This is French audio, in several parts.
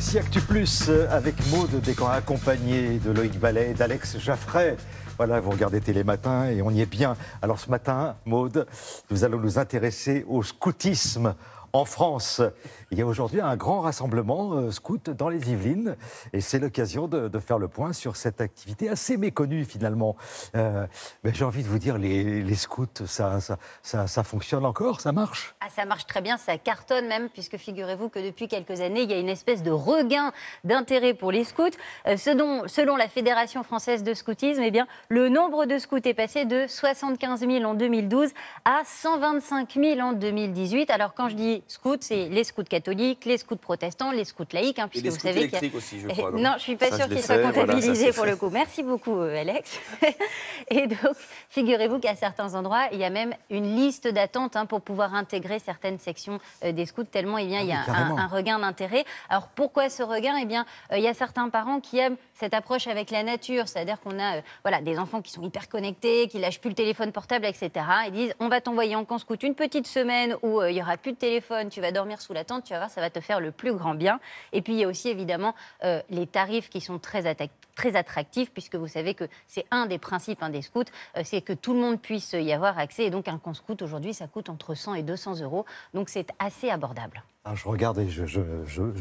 voici Actu Plus euh, avec Maude Descamps, accompagnée de Loïc Ballet d'Alex Jaffray. Voilà, vous regardez Matin et on y est bien. Alors ce matin, Maude, nous allons nous intéresser au scoutisme en France. Il y a aujourd'hui un grand rassemblement euh, scout dans les Yvelines et c'est l'occasion de, faire le point sur cette activité assez méconnue finalement. Euh, mais j'ai envie de vous dire, les, scouts, ça, ça, fonctionne encore, ça marche ah, Ça marche très bien, ça cartonne même, puisque figurez-vous que depuis quelques années, il y a une espèce de regain d'intérêt pour les scouts. selon, euh, selon la Fédération française de scoutisme, eh bien, le nombre de scouts est passé de 75 000 en 2012 à 125 000 en 2018. Alors quand je dis scouts, c'est les scouts catholiques, les scouts protestants, les scouts laïques. Hein, puisque les vous scouts savez a... aussi, je eh, crois. non, je suis pas sûr sûre qu'ils soient comptabilisés pour le coup. Merci beaucoup, euh, Alex. et donc, figurez-vous qu'à certains endroits, il y a même une liste d'attente hein, pour pouvoir intégrer certaines sections euh, des scouts, tellement et eh bien, ah, il y a un, regain d'intérêt. Alors, pourquoi ce regain Eh bien, euh, il y a certains parents qui aiment cette approche avec la nature, c'est-à-dire qu'on a voilà, des enfants qui sont hyper connectés, qui lâchent plus le téléphone portable, etc. Ils disent, on va t'envoyer en camp scout une petite semaine où il y aura plus de téléphone tu vas dormir sous la tente, tu vas voir, ça va te faire le plus grand bien. Et puis il y a aussi évidemment euh, les tarifs qui sont très attaqués très attractif, puisque vous savez que c'est un des principes des scouts, euh, c'est que tout le monde puisse y avoir accès. Et donc, un camp scout, aujourd'hui, ça coûte entre 100 et 200 euros. Donc, c'est assez abordable. Ah, je regarde et je,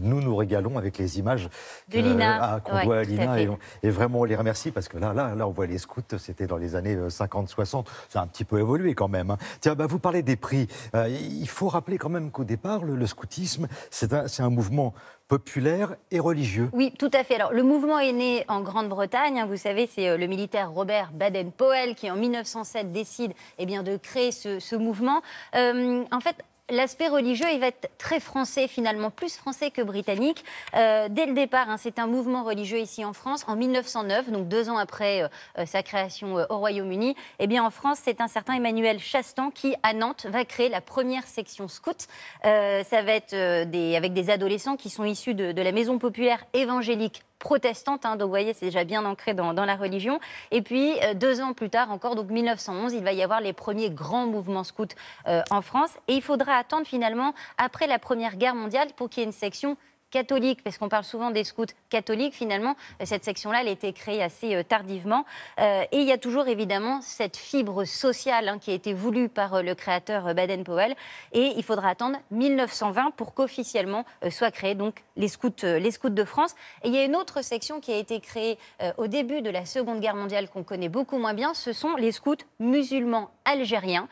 nous nous régalons avec les images de Lina, euh, ah, voit à Lina. et, vraiment, on les remercie parce que là, là, là on voit les scouts, c'était dans les années 50-60. Euh, ça a un petit peu évolué quand même. Hein. Tiens, bah, vous parlez des prix. il faut rappeler quand même qu'au départ, le, scoutisme, c'est un, un mouvement populaire et religieux. Oui, tout à fait. Alors, le mouvement est né en Grande-Bretagne. Hein, vous savez, c'est euh, le militaire Robert Baden-Powell qui, en 1907, décide eh bien, de créer ce, mouvement. Euh, en fait, l'aspect religieux, il va être très français finalement, plus français que britannique. Euh, dès le départ, hein, c'est un mouvement religieux ici en France. En 1909, donc deux ans après euh, euh, sa création au Royaume-Uni, eh bien en France, c'est un certain Emmanuel Chastan qui, à Nantes, va créer la première section scout. ça va être avec des adolescents qui sont issus de la maison populaire évangélique protestante. Hein. donc, vous voyez, c'est déjà bien ancré dans, la religion. Et puis, euh, deux ans plus tard encore, donc 1911, il va y avoir les premiers grands mouvements scouts euh, en France. Et il faudra attendre finalement, après la Première Guerre mondiale, pour qu'il y ait une section catholique, parce qu'on parle souvent des scouts catholiques, finalement, euh, cette section-là, elle a été créée assez euh, tardivement. Euh, et il y a toujours évidemment cette fibre sociale hein, qui a été voulue par le créateur Baden-Powell. Et il faudra attendre 1920 pour qu'officiellement soient créés donc, les, scouts, les scouts de France. Et il y a une autre section qui a été créée au début de la Seconde Guerre mondiale qu'on connaît beaucoup moins bien, ce sont les scouts musulmans algériens,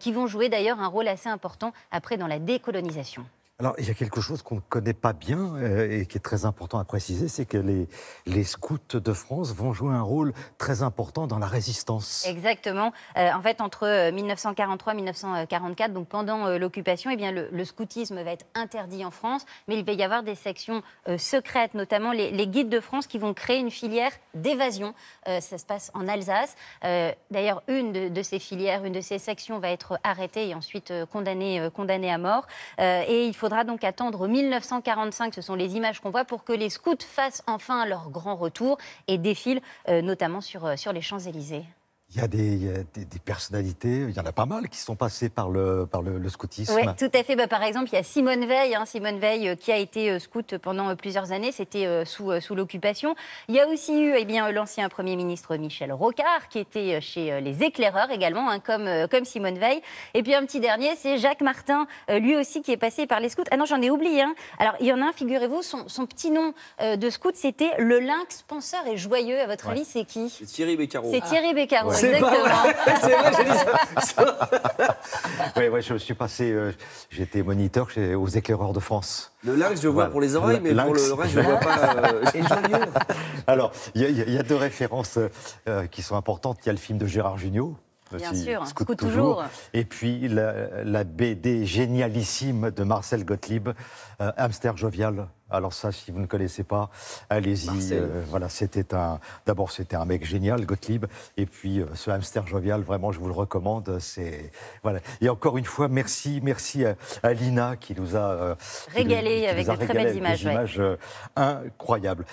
qui vont jouer d'ailleurs un rôle assez important après dans la décolonisation. Alors, il y a quelque chose qu'on ne connaît pas bien euh, et qui est très important à préciser, c'est que les, les, scouts de France vont jouer un rôle très important dans la résistance. Exactement. Euh, en fait, entre 1943 et 1944, donc pendant euh, l'occupation, et eh bien le, scoutisme va être interdit en France, mais il va y avoir des sections secrètes, notamment les, guides de France qui vont créer une filière d'évasion. ça se passe en Alsace. D'ailleurs, une de, de, ces filières, une de ces sections va être arrêtée et ensuite condamnée, condamnée à mort. et il faut il faudra donc attendre 1945, ce sont les images qu'on voit, pour que les scouts fassent enfin leur grand retour et défilent euh, notamment sur, euh, sur les Champs-Élysées. Il y a, des, personnalités, il y en a pas mal qui sont passées par le, par le, scoutisme. Oui, tout à fait. Bah, par exemple, il y a Simone Veil, hein, Simone Veil euh, qui a été euh, scout pendant euh, plusieurs années, c'était sous, sous l'occupation. Il y a aussi eu eh bien, l'ancien Premier ministre Michel Rocard qui était chez les éclaireurs également, hein, comme, comme Simone Veil. Et puis un petit dernier, c'est Jacques Martin, lui aussi qui est passé par les scouts. Ah non, j'en ai oublié. Hein. Alors, il y en a un, figurez-vous, son, petit nom de scout, c'était le lynx penseur et joyeux. À votre avis, c'est qui C'est Thierry Beccaro. C'est Thierry ah. Beccaro. C'est pas C'est vrai, j'ai dit ça. oui, je suis passé. Euh, j'étais moniteur chez, aux éclaireurs de France. Le lynx, je vois pour les oreilles, mais pour le reste, je ne vois pas. Euh, Alors, il y, a deux références euh, qui sont importantes. Il y a le film de Gérard Jugnot, Bien sûr, toujours. Et puis la, BD génialissime de Marcel Gottlieb, euh, Hamster jovial. Alors ça, si vous ne connaissez pas, allez-y. Euh, voilà, c'était un. D'abord, c'était un mec génial, Gottlieb, et puis euh, ce hamster jovial, vraiment, je vous le recommande. C'est voilà. Et encore une fois, merci, merci à, Lina qui nous a régalé avec très belles des images incroyables.